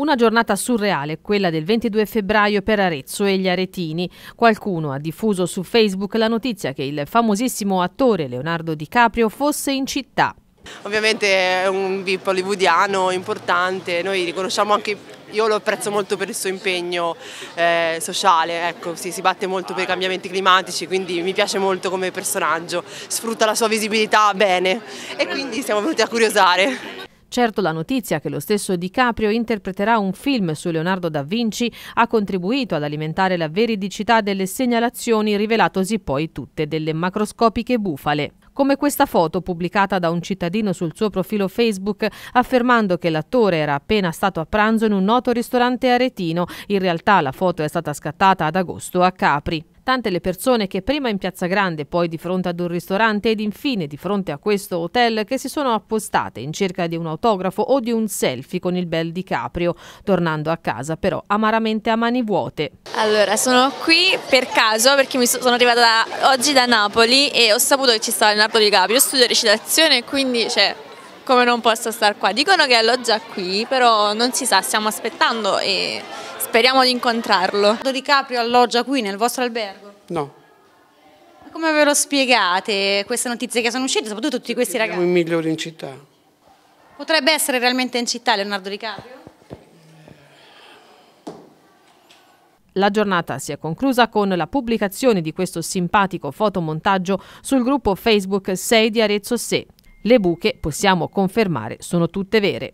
Una giornata surreale, quella del 22 febbraio per Arezzo e gli aretini. Qualcuno ha diffuso su Facebook la notizia che il famosissimo attore Leonardo DiCaprio fosse in città. Ovviamente è un VIP hollywoodiano importante, noi riconosciamo anche io lo apprezzo molto per il suo impegno eh, sociale, ecco, sì, si batte molto per i cambiamenti climatici, quindi mi piace molto come personaggio, sfrutta la sua visibilità bene e quindi siamo venuti a curiosare. Certo la notizia che lo stesso DiCaprio interpreterà un film su Leonardo da Vinci ha contribuito ad alimentare la veridicità delle segnalazioni rivelatosi poi tutte delle macroscopiche bufale come questa foto pubblicata da un cittadino sul suo profilo Facebook affermando che l'attore era appena stato a pranzo in un noto ristorante aretino. In realtà la foto è stata scattata ad agosto a Capri importante le persone che prima in Piazza Grande, poi di fronte ad un ristorante ed infine di fronte a questo hotel che si sono appostate in cerca di un autografo o di un selfie con il bel Di Caprio, tornando a casa però amaramente a mani vuote. Allora, sono qui per caso perché mi sono arrivata da, oggi da Napoli e ho saputo che ci stava il Napoli Di Caprio, studio recitazione quindi cioè, come non posso star qua? Dicono che alloggia qui, però non si sa, stiamo aspettando e Speriamo di incontrarlo. Di Caprio alloggia qui nel vostro albergo? No. Ma come ve lo spiegate queste notizie che sono uscite, soprattutto tutti questi Siamo ragazzi? Siamo i migliori in città. Potrebbe essere realmente in città Leonardo Di Caprio? La giornata si è conclusa con la pubblicazione di questo simpatico fotomontaggio sul gruppo Facebook 6 di Arezzo Se. Le buche, possiamo confermare, sono tutte vere.